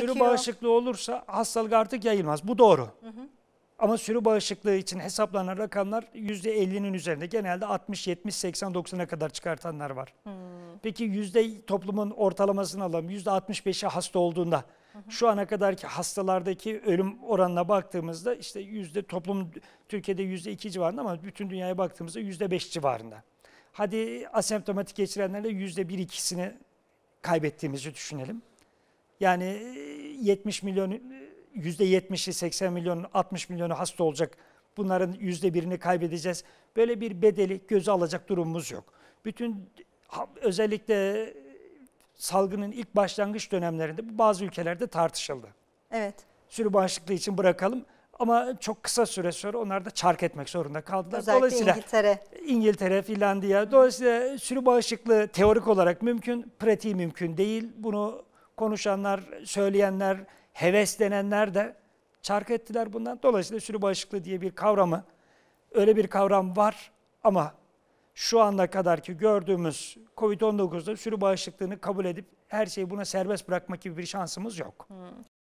Sürü bağışıklığı olursa hastalık artık yayılmaz. Bu doğru. Hı hı. Ama sürü bağışıklığı için hesaplanan rakamlar %50'nin üzerinde. Genelde 60, 70, 80, 90'a kadar çıkartanlar var. Hmm. Peki yüzde toplumun ortalamasını alalım. %65'i hasta olduğunda hı hı. şu ana kadarki hastalardaki ölüm oranına baktığımızda işte yüzde toplum Türkiye'de yüzde iki civarında ama bütün dünyaya baktığımızda yüzde beş civarında. Hadi asemptomatik geçirenlerle yüzde bir ikisini kaybettiğimizi düşünelim. Yani 70 e, milyon %70'i e, 80 milyon 60 milyonu hasta olacak. Bunların %1'ini kaybedeceğiz. Böyle bir bedeli göze alacak durumumuz yok. Bütün özellikle e, salgının ilk başlangıç dönemlerinde bazı ülkelerde tartışıldı. Evet. Sürü bağışıklığı için bırakalım ama çok kısa süre sonra onlar da çark etmek zorunda kaldılar. Özellikle dolayısıyla İngiltere. İngiltere, Finlandiya. Dolayısıyla sürü bağışıklığı teorik olarak mümkün, pratiği mümkün değil. Bunu konuşanlar, söyleyenler, heveslenenler de çark ettiler bundan. Dolayısıyla sürü bağışıklığı diye bir kavramı, öyle bir kavram var ama şu ana kadarki gördüğümüz COVID-19'da sürü bağışıklığını kabul edip her şeyi buna serbest bırakmak gibi bir şansımız yok. Hmm.